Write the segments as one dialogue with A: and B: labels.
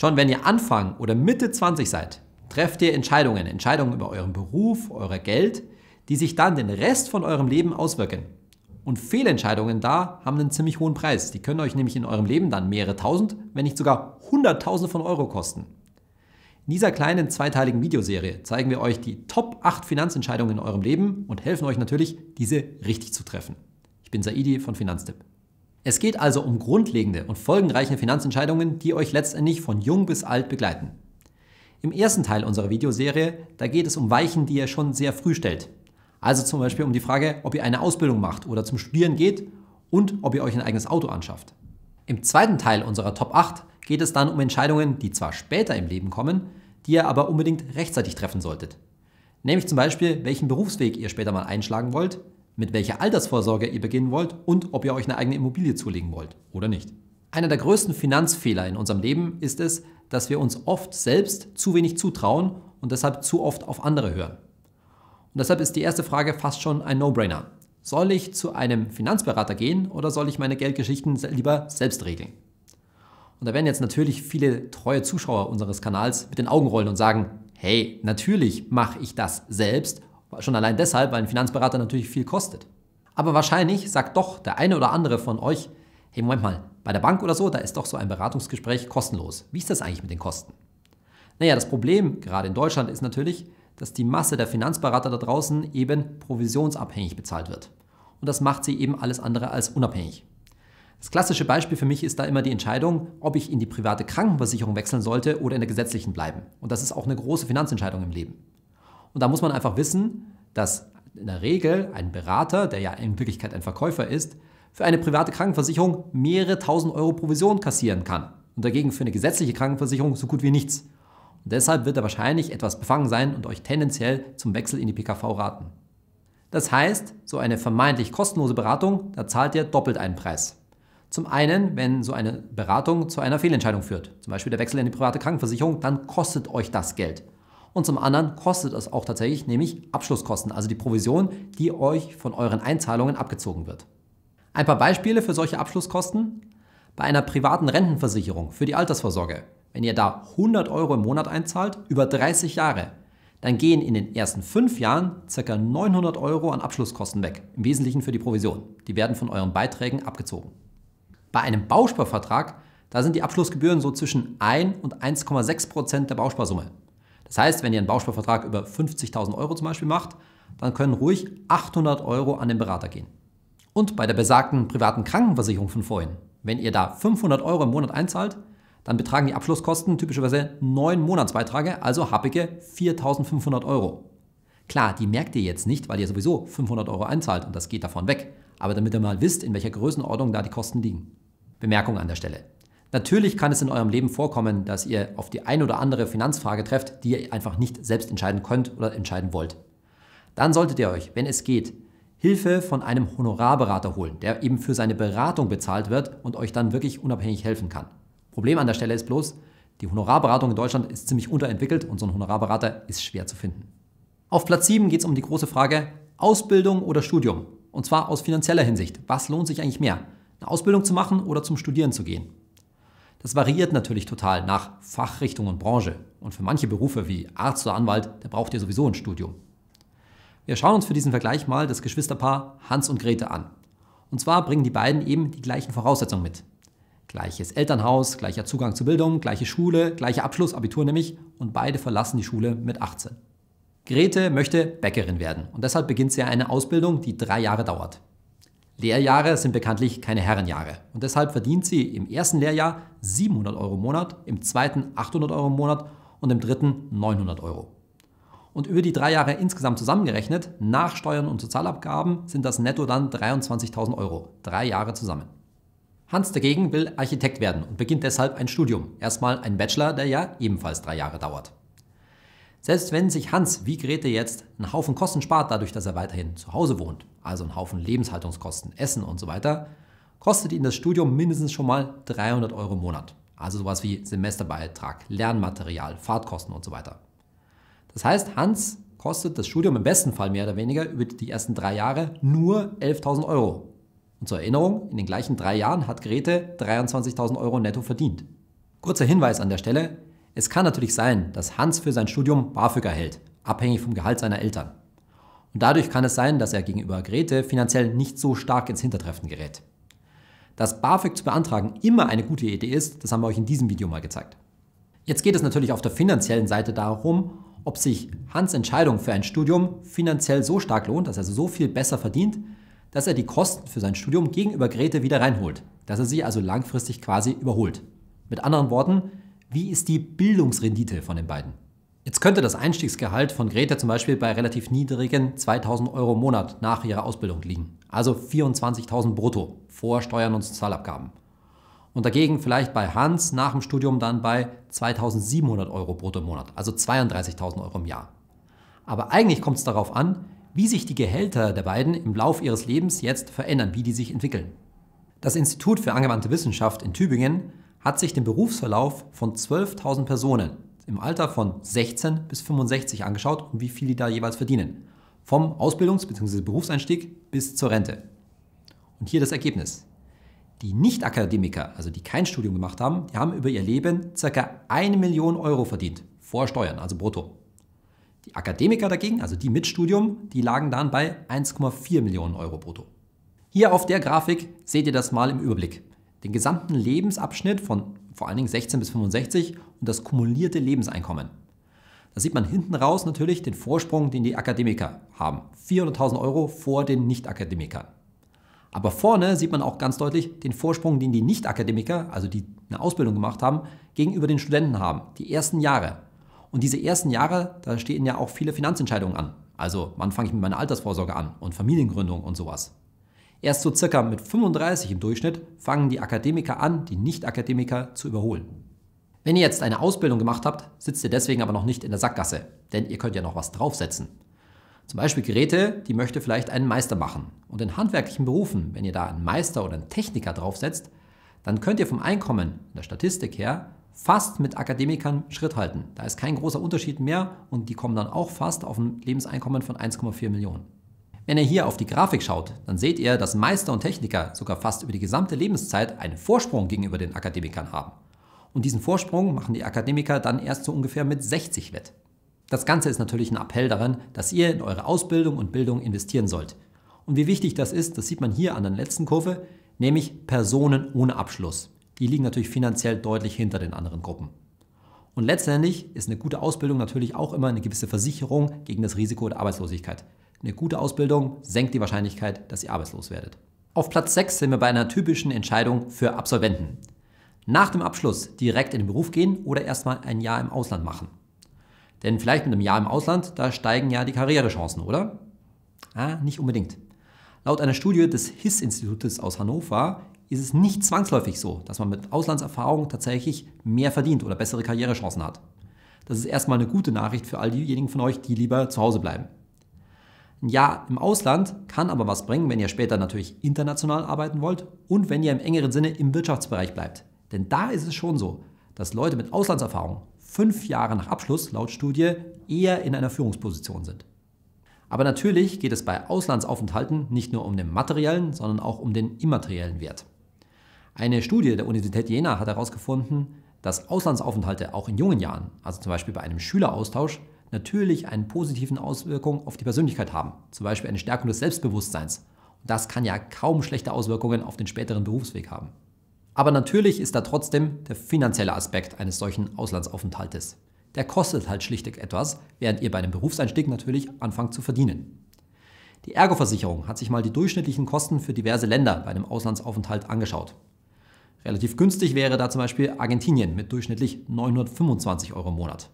A: Schon wenn ihr Anfang oder Mitte 20 seid, trefft ihr Entscheidungen, Entscheidungen über euren Beruf, euer Geld, die sich dann den Rest von eurem Leben auswirken. Und Fehlentscheidungen da haben einen ziemlich hohen Preis. Die können euch nämlich in eurem Leben dann mehrere tausend, wenn nicht sogar hunderttausend von Euro kosten. In dieser kleinen zweiteiligen Videoserie zeigen wir euch die Top 8 Finanzentscheidungen in eurem Leben und helfen euch natürlich, diese richtig zu treffen. Ich bin Saidi von Finanztipp. Es geht also um grundlegende und folgenreiche Finanzentscheidungen, die euch letztendlich von jung bis alt begleiten. Im ersten Teil unserer Videoserie, da geht es um Weichen, die ihr schon sehr früh stellt. Also zum Beispiel um die Frage, ob ihr eine Ausbildung macht oder zum Studieren geht und ob ihr euch ein eigenes Auto anschafft. Im zweiten Teil unserer Top 8 geht es dann um Entscheidungen, die zwar später im Leben kommen, die ihr aber unbedingt rechtzeitig treffen solltet. Nämlich zum Beispiel, welchen Berufsweg ihr später mal einschlagen wollt, mit welcher Altersvorsorge ihr beginnen wollt und ob ihr euch eine eigene Immobilie zulegen wollt oder nicht. Einer der größten Finanzfehler in unserem Leben ist es, dass wir uns oft selbst zu wenig zutrauen und deshalb zu oft auf andere hören. Und deshalb ist die erste Frage fast schon ein No-Brainer. Soll ich zu einem Finanzberater gehen oder soll ich meine Geldgeschichten lieber selbst regeln? Und da werden jetzt natürlich viele treue Zuschauer unseres Kanals mit den Augen rollen und sagen, hey, natürlich mache ich das selbst Schon allein deshalb, weil ein Finanzberater natürlich viel kostet. Aber wahrscheinlich sagt doch der eine oder andere von euch, hey Moment mal, bei der Bank oder so, da ist doch so ein Beratungsgespräch kostenlos. Wie ist das eigentlich mit den Kosten? Naja, das Problem gerade in Deutschland ist natürlich, dass die Masse der Finanzberater da draußen eben provisionsabhängig bezahlt wird. Und das macht sie eben alles andere als unabhängig. Das klassische Beispiel für mich ist da immer die Entscheidung, ob ich in die private Krankenversicherung wechseln sollte oder in der gesetzlichen bleiben. Und das ist auch eine große Finanzentscheidung im Leben. Und da muss man einfach wissen, dass in der Regel ein Berater, der ja in Wirklichkeit ein Verkäufer ist, für eine private Krankenversicherung mehrere tausend Euro Provision kassieren kann und dagegen für eine gesetzliche Krankenversicherung so gut wie nichts. Und deshalb wird er wahrscheinlich etwas befangen sein und euch tendenziell zum Wechsel in die PKV raten. Das heißt, so eine vermeintlich kostenlose Beratung, da zahlt ihr doppelt einen Preis. Zum einen, wenn so eine Beratung zu einer Fehlentscheidung führt, zum Beispiel der Wechsel in die private Krankenversicherung, dann kostet euch das Geld und zum anderen kostet es auch tatsächlich, nämlich Abschlusskosten, also die Provision, die euch von euren Einzahlungen abgezogen wird. Ein paar Beispiele für solche Abschlusskosten. Bei einer privaten Rentenversicherung für die Altersvorsorge, wenn ihr da 100 Euro im Monat einzahlt, über 30 Jahre, dann gehen in den ersten fünf Jahren ca. 900 Euro an Abschlusskosten weg, im Wesentlichen für die Provision. Die werden von euren Beiträgen abgezogen. Bei einem Bausparvertrag, da sind die Abschlussgebühren so zwischen 1 und 1,6 Prozent der Bausparsumme. Das heißt, wenn ihr einen Bausparvertrag über 50.000 Euro zum Beispiel macht, dann können ruhig 800 Euro an den Berater gehen. Und bei der besagten privaten Krankenversicherung von vorhin, wenn ihr da 500 Euro im Monat einzahlt, dann betragen die Abschlusskosten typischerweise 9 Monatsbeiträge, also happige 4.500 Euro. Klar, die merkt ihr jetzt nicht, weil ihr sowieso 500 Euro einzahlt und das geht davon weg. Aber damit ihr mal wisst, in welcher Größenordnung da die Kosten liegen. Bemerkung an der Stelle. Natürlich kann es in eurem Leben vorkommen, dass ihr auf die ein oder andere Finanzfrage trefft, die ihr einfach nicht selbst entscheiden könnt oder entscheiden wollt. Dann solltet ihr euch, wenn es geht, Hilfe von einem Honorarberater holen, der eben für seine Beratung bezahlt wird und euch dann wirklich unabhängig helfen kann. Problem an der Stelle ist bloß, die Honorarberatung in Deutschland ist ziemlich unterentwickelt und so ein Honorarberater ist schwer zu finden. Auf Platz 7 geht es um die große Frage Ausbildung oder Studium. Und zwar aus finanzieller Hinsicht. Was lohnt sich eigentlich mehr? Eine Ausbildung zu machen oder zum Studieren zu gehen? Das variiert natürlich total nach Fachrichtung und Branche. Und für manche Berufe wie Arzt oder Anwalt, da braucht ihr sowieso ein Studium. Wir schauen uns für diesen Vergleich mal das Geschwisterpaar Hans und Grete an. Und zwar bringen die beiden eben die gleichen Voraussetzungen mit. Gleiches Elternhaus, gleicher Zugang zur Bildung, gleiche Schule, gleicher Abschluss, Abitur nämlich, und beide verlassen die Schule mit 18. Grete möchte Bäckerin werden und deshalb beginnt sie eine Ausbildung, die drei Jahre dauert. Lehrjahre sind bekanntlich keine Herrenjahre und deshalb verdient sie im ersten Lehrjahr 700 Euro im Monat, im zweiten 800 Euro im Monat und im dritten 900 Euro. Und über die drei Jahre insgesamt zusammengerechnet, nach Steuern und Sozialabgaben, sind das netto dann 23.000 Euro, drei Jahre zusammen. Hans dagegen will Architekt werden und beginnt deshalb ein Studium, erstmal ein Bachelor, der ja ebenfalls drei Jahre dauert. Selbst wenn sich Hans wie Grete jetzt einen Haufen Kosten spart, dadurch, dass er weiterhin zu Hause wohnt, also einen Haufen Lebenshaltungskosten, Essen und so weiter, kostet ihn das Studium mindestens schon mal 300 Euro im Monat. Also sowas wie Semesterbeitrag, Lernmaterial, Fahrtkosten und so weiter. Das heißt, Hans kostet das Studium im besten Fall mehr oder weniger über die ersten drei Jahre nur 11.000 Euro. Und zur Erinnerung, in den gleichen drei Jahren hat Grete 23.000 Euro netto verdient. Kurzer Hinweis an der Stelle, es kann natürlich sein, dass Hans für sein Studium BAföG erhält, abhängig vom Gehalt seiner Eltern. Und dadurch kann es sein, dass er gegenüber Grete finanziell nicht so stark ins Hintertreffen gerät. Dass BAföG zu beantragen immer eine gute Idee ist, das haben wir euch in diesem Video mal gezeigt. Jetzt geht es natürlich auf der finanziellen Seite darum, ob sich Hans Entscheidung für ein Studium finanziell so stark lohnt, dass er so viel besser verdient, dass er die Kosten für sein Studium gegenüber Grete wieder reinholt, dass er sie also langfristig quasi überholt. Mit anderen Worten, wie ist die Bildungsrendite von den beiden? Jetzt könnte das Einstiegsgehalt von Greta zum Beispiel bei relativ niedrigen 2000 Euro im Monat nach ihrer Ausbildung liegen, also 24.000 brutto vor Steuern und Sozialabgaben. Und dagegen vielleicht bei Hans nach dem Studium dann bei 2700 Euro brutto im Monat, also 32.000 Euro im Jahr. Aber eigentlich kommt es darauf an, wie sich die Gehälter der beiden im Lauf ihres Lebens jetzt verändern, wie die sich entwickeln. Das Institut für angewandte Wissenschaft in Tübingen hat sich den Berufsverlauf von 12.000 Personen im Alter von 16 bis 65 angeschaut und wie viel die da jeweils verdienen. Vom Ausbildungs- bzw. Berufseinstieg bis zur Rente. Und hier das Ergebnis. Die Nicht-Akademiker, also die kein Studium gemacht haben, die haben über ihr Leben ca. 1 Million Euro verdient, vor Steuern, also brutto. Die Akademiker dagegen, also die mit Studium, die lagen dann bei 1,4 Millionen Euro brutto. Hier auf der Grafik seht ihr das mal im Überblick den gesamten Lebensabschnitt von vor allen Dingen 16 bis 65 und das kumulierte Lebenseinkommen. Da sieht man hinten raus natürlich den Vorsprung, den die Akademiker haben. 400.000 Euro vor den Nicht-Akademikern. Aber vorne sieht man auch ganz deutlich den Vorsprung, den die Nicht-Akademiker, also die eine Ausbildung gemacht haben, gegenüber den Studenten haben. Die ersten Jahre. Und diese ersten Jahre, da stehen ja auch viele Finanzentscheidungen an. Also wann fange ich mit meiner Altersvorsorge an und Familiengründung und sowas. Erst so circa mit 35 im Durchschnitt fangen die Akademiker an, die Nicht-Akademiker zu überholen. Wenn ihr jetzt eine Ausbildung gemacht habt, sitzt ihr deswegen aber noch nicht in der Sackgasse, denn ihr könnt ja noch was draufsetzen. Zum Beispiel Geräte, die möchte vielleicht ein Meister machen. Und in handwerklichen Berufen, wenn ihr da einen Meister oder einen Techniker draufsetzt, dann könnt ihr vom Einkommen in der Statistik her fast mit Akademikern Schritt halten. Da ist kein großer Unterschied mehr und die kommen dann auch fast auf ein Lebenseinkommen von 1,4 Millionen. Wenn ihr hier auf die Grafik schaut, dann seht ihr, dass Meister und Techniker sogar fast über die gesamte Lebenszeit einen Vorsprung gegenüber den Akademikern haben. Und diesen Vorsprung machen die Akademiker dann erst so ungefähr mit 60 wett. Das Ganze ist natürlich ein Appell daran, dass ihr in eure Ausbildung und Bildung investieren sollt. Und wie wichtig das ist, das sieht man hier an der letzten Kurve, nämlich Personen ohne Abschluss. Die liegen natürlich finanziell deutlich hinter den anderen Gruppen. Und letztendlich ist eine gute Ausbildung natürlich auch immer eine gewisse Versicherung gegen das Risiko der Arbeitslosigkeit. Eine gute Ausbildung senkt die Wahrscheinlichkeit, dass ihr arbeitslos werdet. Auf Platz 6 sind wir bei einer typischen Entscheidung für Absolventen. Nach dem Abschluss direkt in den Beruf gehen oder erstmal ein Jahr im Ausland machen. Denn vielleicht mit einem Jahr im Ausland, da steigen ja die Karrierechancen, oder? Ah, nicht unbedingt. Laut einer Studie des hiss institutes aus Hannover ist es nicht zwangsläufig so, dass man mit Auslandserfahrung tatsächlich mehr verdient oder bessere Karrierechancen hat. Das ist erstmal eine gute Nachricht für all diejenigen von euch, die lieber zu Hause bleiben. Ein Jahr im Ausland kann aber was bringen, wenn ihr später natürlich international arbeiten wollt und wenn ihr im engeren Sinne im Wirtschaftsbereich bleibt. Denn da ist es schon so, dass Leute mit Auslandserfahrung fünf Jahre nach Abschluss laut Studie eher in einer Führungsposition sind. Aber natürlich geht es bei Auslandsaufenthalten nicht nur um den materiellen, sondern auch um den immateriellen Wert. Eine Studie der Universität Jena hat herausgefunden, dass Auslandsaufenthalte auch in jungen Jahren, also zum Beispiel bei einem Schüleraustausch, natürlich einen positiven Auswirkung auf die Persönlichkeit haben, zum Beispiel eine Stärkung des Selbstbewusstseins. Und das kann ja kaum schlechte Auswirkungen auf den späteren Berufsweg haben. Aber natürlich ist da trotzdem der finanzielle Aspekt eines solchen Auslandsaufenthaltes. Der kostet halt schlichtweg etwas, während ihr bei einem Berufseinstieg natürlich anfangt zu verdienen. Die Ergo-Versicherung hat sich mal die durchschnittlichen Kosten für diverse Länder bei einem Auslandsaufenthalt angeschaut. Relativ günstig wäre da zum Beispiel Argentinien mit durchschnittlich 925 Euro im Monat.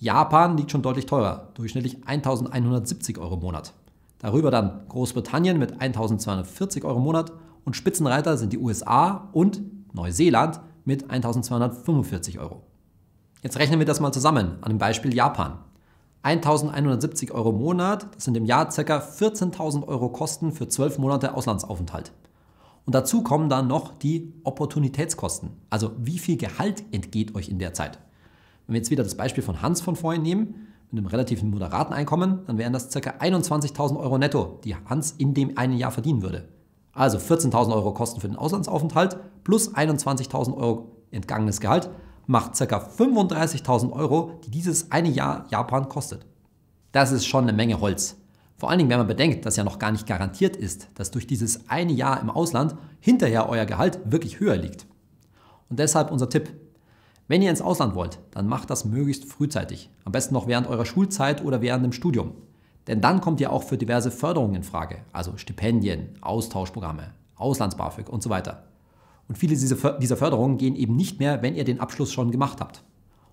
A: Japan liegt schon deutlich teurer, durchschnittlich 1170 Euro im Monat. Darüber dann Großbritannien mit 1240 Euro im Monat und Spitzenreiter sind die USA und Neuseeland mit 1245 Euro. Jetzt rechnen wir das mal zusammen an dem Beispiel Japan. 1170 Euro im Monat, das sind im Jahr ca. 14.000 Euro Kosten für 12 Monate Auslandsaufenthalt. Und dazu kommen dann noch die Opportunitätskosten, also wie viel Gehalt entgeht euch in der Zeit. Wenn wir jetzt wieder das Beispiel von Hans von vorhin nehmen, mit einem relativ moderaten Einkommen, dann wären das ca. 21.000 Euro netto, die Hans in dem einen Jahr verdienen würde. Also 14.000 Euro Kosten für den Auslandsaufenthalt plus 21.000 Euro entgangenes Gehalt macht ca. 35.000 Euro, die dieses eine Jahr Japan kostet. Das ist schon eine Menge Holz. Vor allen Dingen, wenn man bedenkt, dass ja noch gar nicht garantiert ist, dass durch dieses eine Jahr im Ausland hinterher euer Gehalt wirklich höher liegt. Und deshalb unser Tipp, wenn ihr ins Ausland wollt, dann macht das möglichst frühzeitig. Am besten noch während eurer Schulzeit oder während dem Studium. Denn dann kommt ihr auch für diverse Förderungen in Frage, also Stipendien, Austauschprogramme, Auslands-BAföG und so weiter. Und viele dieser Förderungen gehen eben nicht mehr, wenn ihr den Abschluss schon gemacht habt.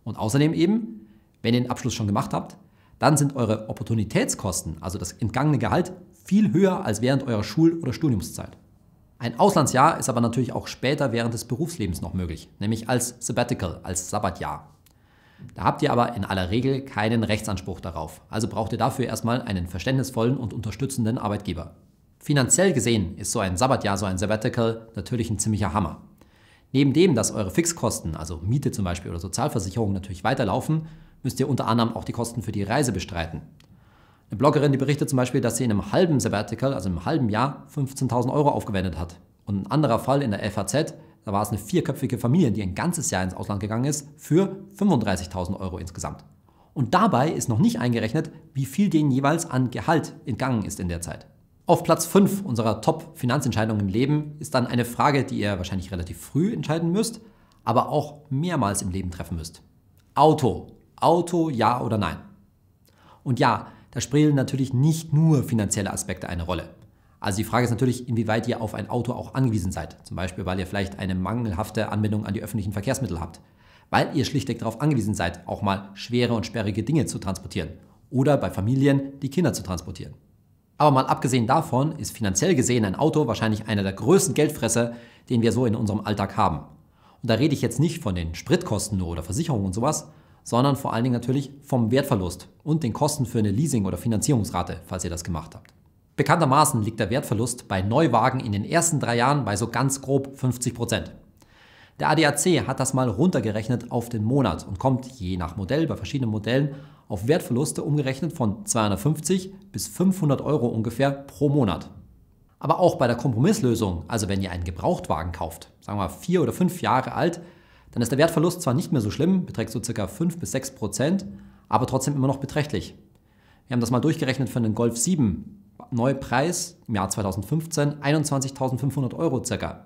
A: Und außerdem eben, wenn ihr den Abschluss schon gemacht habt, dann sind eure Opportunitätskosten, also das entgangene Gehalt, viel höher als während eurer Schul- oder Studiumszeit. Ein Auslandsjahr ist aber natürlich auch später während des Berufslebens noch möglich, nämlich als Sabbatical, als Sabbatjahr. Da habt ihr aber in aller Regel keinen Rechtsanspruch darauf, also braucht ihr dafür erstmal einen verständnisvollen und unterstützenden Arbeitgeber. Finanziell gesehen ist so ein Sabbatjahr, so ein Sabbatical natürlich ein ziemlicher Hammer. Neben dem, dass eure Fixkosten, also Miete zum Beispiel oder Sozialversicherung natürlich weiterlaufen, müsst ihr unter anderem auch die Kosten für die Reise bestreiten. Eine Bloggerin, die berichtet zum Beispiel, dass sie in einem halben Sabbatical, also im halben Jahr, 15.000 Euro aufgewendet hat. Und ein anderer Fall in der FAZ, da war es eine vierköpfige Familie, die ein ganzes Jahr ins Ausland gegangen ist, für 35.000 Euro insgesamt. Und dabei ist noch nicht eingerechnet, wie viel denen jeweils an Gehalt entgangen ist in der Zeit. Auf Platz 5 unserer Top-Finanzentscheidungen im Leben ist dann eine Frage, die ihr wahrscheinlich relativ früh entscheiden müsst, aber auch mehrmals im Leben treffen müsst. Auto. Auto, ja oder nein? Und ja, da spielen natürlich nicht nur finanzielle Aspekte eine Rolle. Also die Frage ist natürlich, inwieweit ihr auf ein Auto auch angewiesen seid. Zum Beispiel, weil ihr vielleicht eine mangelhafte Anbindung an die öffentlichen Verkehrsmittel habt. Weil ihr schlichtweg darauf angewiesen seid, auch mal schwere und sperrige Dinge zu transportieren. Oder bei Familien die Kinder zu transportieren. Aber mal abgesehen davon ist finanziell gesehen ein Auto wahrscheinlich einer der größten Geldfresser, den wir so in unserem Alltag haben. Und da rede ich jetzt nicht von den Spritkosten oder Versicherungen und sowas, sondern vor allen Dingen natürlich vom Wertverlust und den Kosten für eine Leasing- oder Finanzierungsrate, falls ihr das gemacht habt. Bekanntermaßen liegt der Wertverlust bei Neuwagen in den ersten drei Jahren bei so ganz grob 50 Prozent. Der ADAC hat das mal runtergerechnet auf den Monat und kommt je nach Modell bei verschiedenen Modellen auf Wertverluste umgerechnet von 250 bis 500 Euro ungefähr pro Monat. Aber auch bei der Kompromisslösung, also wenn ihr einen Gebrauchtwagen kauft, sagen wir vier oder fünf Jahre alt, dann ist der Wertverlust zwar nicht mehr so schlimm, beträgt so circa 5 bis 6 Prozent, aber trotzdem immer noch beträchtlich. Wir haben das mal durchgerechnet für einen Golf 7. Neupreis im Jahr 2015 21.500 Euro circa.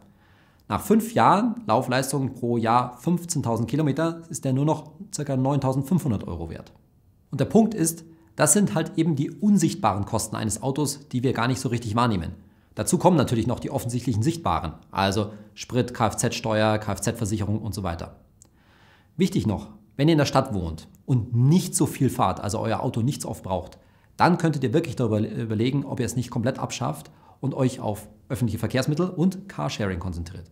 A: Nach fünf Jahren Laufleistung pro Jahr 15.000 Kilometer ist der nur noch circa 9.500 Euro wert. Und der Punkt ist, das sind halt eben die unsichtbaren Kosten eines Autos, die wir gar nicht so richtig wahrnehmen. Dazu kommen natürlich noch die offensichtlichen sichtbaren, also Sprit, Kfz-Steuer, Kfz-Versicherung und so weiter. Wichtig noch, wenn ihr in der Stadt wohnt und nicht so viel fahrt, also euer Auto nicht so oft braucht, dann könntet ihr wirklich darüber überlegen, ob ihr es nicht komplett abschafft und euch auf öffentliche Verkehrsmittel und Carsharing konzentriert.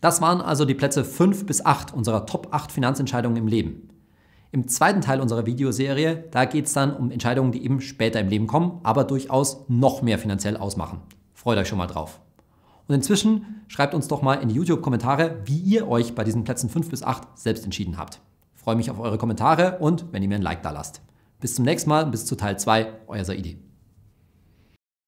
A: Das waren also die Plätze 5 bis 8 unserer Top 8 Finanzentscheidungen im Leben. Im zweiten Teil unserer Videoserie, da geht es dann um Entscheidungen, die eben später im Leben kommen, aber durchaus noch mehr finanziell ausmachen. Freut euch schon mal drauf. Und inzwischen schreibt uns doch mal in die YouTube-Kommentare, wie ihr euch bei diesen Plätzen 5 bis 8 selbst entschieden habt. freue mich auf eure Kommentare und wenn ihr mir ein Like da lasst. Bis zum nächsten Mal bis zu Teil 2, euer Saidi.